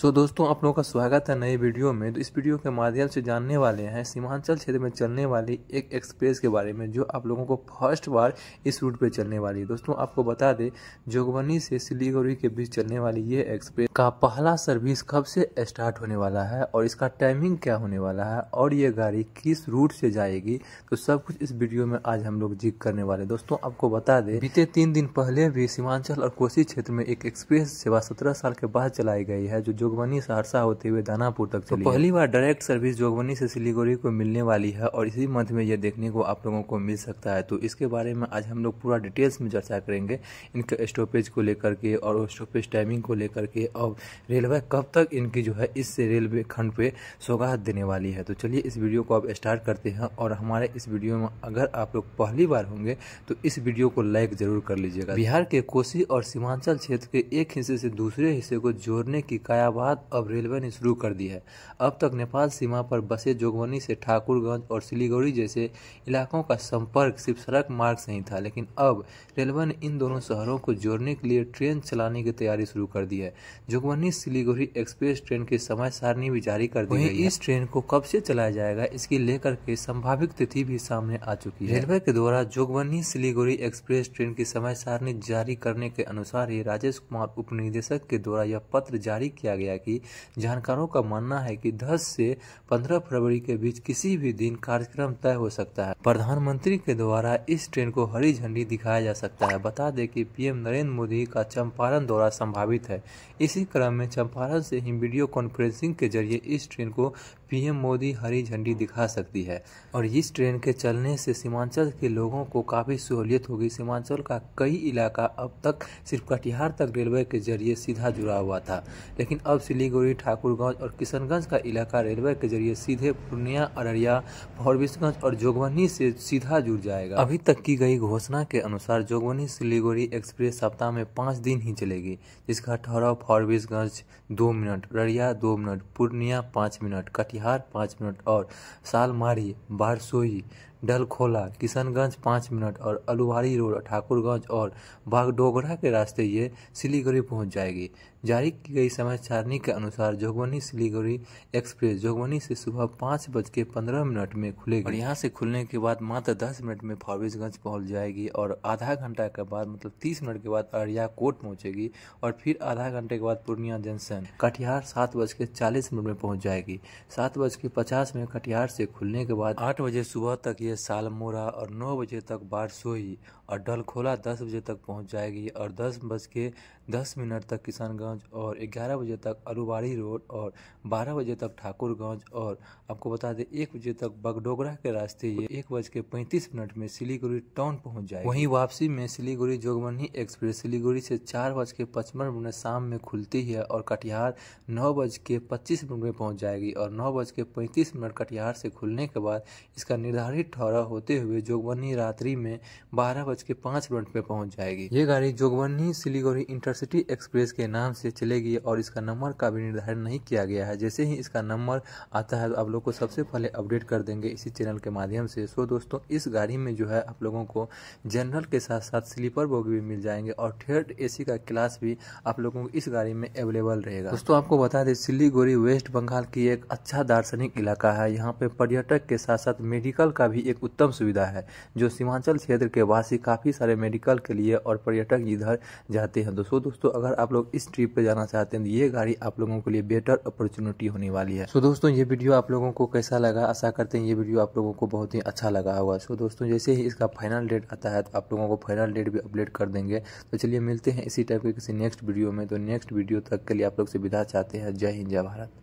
सो so, दोस्तों आप लोगों का स्वागत है नए वीडियो में तो इस वीडियो के माध्यम से जानने वाले हैं सीमांचल क्षेत्र में चलने वाली एक एक्सप्रेस के बारे में जो आप लोगों को फर्स्ट बार इस रूट पे चलने वाली है दोस्तों आपको बता दें जोगबनी से सिलीगुड़ी के बीच चलने वाली ये एक्सप्रेस का पहला सर्विस कब से स्टार्ट होने वाला है और इसका टाइमिंग क्या होने वाला है और ये गाड़ी किस रूट से जाएगी तो सब कुछ इस वीडियो में आज हम लोग जिक करने वाले दोस्तों आपको बता दें बीते तीन दिन पहले भी सीमांचल और कोसी क्षेत्र में एक एक्सप्रेस सेवा सत्रह साल के बाद चलाई गई है जो जोगबनी सहरसा होते हुए दानापुर तक तो चली तो पहली बार डायरेक्ट सर्विस जोगबनी से सिलीगुड़ी को मिलने वाली है और इसी मंथ में यह देखने को आप लोगों को मिल सकता है तो इसके बारे में आज हम लोग पूरा डिटेल्स में चर्चा करेंगे इनके स्टॉपेज को लेकर के और स्टॉपेज टाइमिंग को लेकर के और रेलवे कब तक इनकी जो है इस रेलवे खंड पे सौगात देने वाली है तो चलिए इस वीडियो को आप स्टार्ट करते हैं और हमारे इस वीडियो में अगर आप लोग पहली बार होंगे तो इस वीडियो को लाइक जरूर कर लीजिएगा बिहार के कोसी और सीमांचल क्षेत्र के एक हिस्से से दूसरे हिस्से को जोड़ने की कायावास बाद अब रेलवे ने शुरू कर दी है अब तक नेपाल सीमा पर बसे जोगवनी से ठाकुरगंज और सिलीगुड़ी जैसे इलाकों का संपर्क सिर्फ सड़क मार्ग से ही था लेकिन अब रेलवे ने इन दोनों शहरों को जोड़ने के लिए ट्रेन चलाने की तैयारी शुरू कर दी है जोगवनी सिलीगुड़ी एक्सप्रेस ट्रेन की समय सारणी भी जारी कर दी गई इस ट्रेन को कब से चलाया जाएगा इसकी लेकर के संभावित तिथि भी सामने आ चुकी है रेलवे के द्वारा जोगवनी सिलीगुड़ी एक्सप्रेस ट्रेन की समय सारणी जारी करने के अनुसार ही राजेश कुमार उपनिदेशक के द्वारा यह पत्र जारी किया गया गया कि जानकारों का मानना है कि 10 से 15 फरवरी के बीच किसी भी दिन कार्यक्रम तय हो सकता है प्रधानमंत्री के द्वारा इस ट्रेन को हरी झंडी दिखाया जा सकता है बता दें कि पीएम नरेंद्र मोदी का चंपारण दौरा संभावित है इसी क्रम में चंपारण से ही वीडियो कॉन्फ्रेंसिंग के जरिए इस ट्रेन को पीएम मोदी हरी झंडी दिखा सकती है और इस ट्रेन के चलने से सीमांचल के लोगों को काफ़ी सहूलियत होगी सीमांचल का कई इलाका अब तक सिर्फ कटिहार तक रेलवे के जरिए सीधा जुड़ा हुआ था लेकिन अब सिलीगुड़ी ठाकुरगंज और किशनगंज का इलाका रेलवे के जरिए सीधे पूर्णिया अररिया फॉरबिसगंज और जोगबनी से सीधा जुड़ जाएगा अभी तक की गई घोषणा के अनुसार जोगबनी सिलीगुड़ी एक्सप्रेस सप्ताह में पाँच दिन ही चलेगी जिसका ठहराव फॉरबिसगंज दो मिनट अररिया दो मिनट पूर्णिया पाँच मिनट कटिहार पाँच मिनट और सालमारी बारसोई डलखोला किशनगंज पाँच मिनट और अलुवारी रोड ठाकुरगंज और बागडोगरा के रास्ते ये सिलीगुड़ी पहुंच जाएगी जारी की गई समय सारणी के अनुसार जोगबनी सिलीगुड़ी एक्सप्रेस जोगबनी से सुबह पाँच बज के पंद्रह मिनट में खुलेगी और यहाँ से खुलने के बाद मात्र दस मिनट में फारबिसगंज पहुँच जाएगी और आधा घंटा के बाद मतलब तीस मिनट के बाद अररिया कोर्ट पहुँचेगी और फिर आधा घंटे के बाद पूर्णिया जंक्शन कटिहार सात बज के चालीस मिनट में पहुँच जाएगी सात बज के पचास में कटिहार से खुलने के बाद आठ बजे सुबह तक ये लिए सालमोरा और नौ बजे तक बारसोई और डलखोला दस बजे तक पहुंच जाएगी और दस बज के दस मिनट तक किशनगंज और ग्यारह बजे तक अरुबाड़ी रोड और बारह बजे तक ठाकुरगंज और आपको बता दें एक बजे तक बगडोगरा के रास्ते ये एक बज के पैंतीस मिनट में सिलीगुड़ी टाउन पहुंच जाएगी वहीं वापसी में सिलीगुड़ी जोगबनी एक्सप्रेस सिलीगुड़ी से चार बज के पचपन मिनट शाम में खुलती है और कटिहार नौ बज के पच्चीस मिनट में पहुँच जाएगी और नौ बज के पैंतीस मिनट कटिहार से खुलने के बाद इसका निर्धारित अठारह होते हुए जोगबनी रात्रि में बारह बज के पाँच मिनट में पहुंच जाएगी ये गाड़ी जोगबनी सिलीगुड़ी इंटरसिटी एक्सप्रेस के नाम से चलेगी और इसका नंबर का भी निर्धारण नहीं किया गया है जैसे ही इसका नंबर आता है तो आप लोग को सबसे पहले अपडेट कर देंगे इसी चैनल के माध्यम से सो दोस्तों इस गाड़ी में जो है आप लोगों को जनरल के साथ साथ स्लीपर बोगी भी मिल जाएंगे और थर्ड ए का क्लास भी आप लोगों को इस गाड़ी में अवेलेबल रहेगा दोस्तों आपको बता दें सिलीगुड़ी वेस्ट बंगाल की एक अच्छा दार्शनिक इलाका है यहाँ पे पर्यटक के साथ साथ मेडिकल का भी एक उत्तम सुविधा है जो सीमांचल क्षेत्र के वासी काफ़ी सारे मेडिकल के लिए और पर्यटक इधर जाते हैं दोस्तों दोस्तों अगर आप लोग इस ट्रिप पर जाना चाहते हैं तो ये गाड़ी आप लोगों के लिए बेटर अपॉर्चुनिटी होने वाली है सो दोस्तों ये वीडियो आप लोगों को कैसा लगा आशा करते हैं ये वीडियो आप लोगों को बहुत ही अच्छा लगा होगा सो दोस्तों जैसे ही इसका फाइनल डेट आता है तो आप लोगों को फाइनल डेट भी अपडेट कर देंगे तो चलिए मिलते हैं इसी टाइप के किसी नेक्स्ट वीडियो में तो नेक्स्ट वीडियो तक के लिए आप लोग से विदा चाहते हैं जय हिंद जय भारत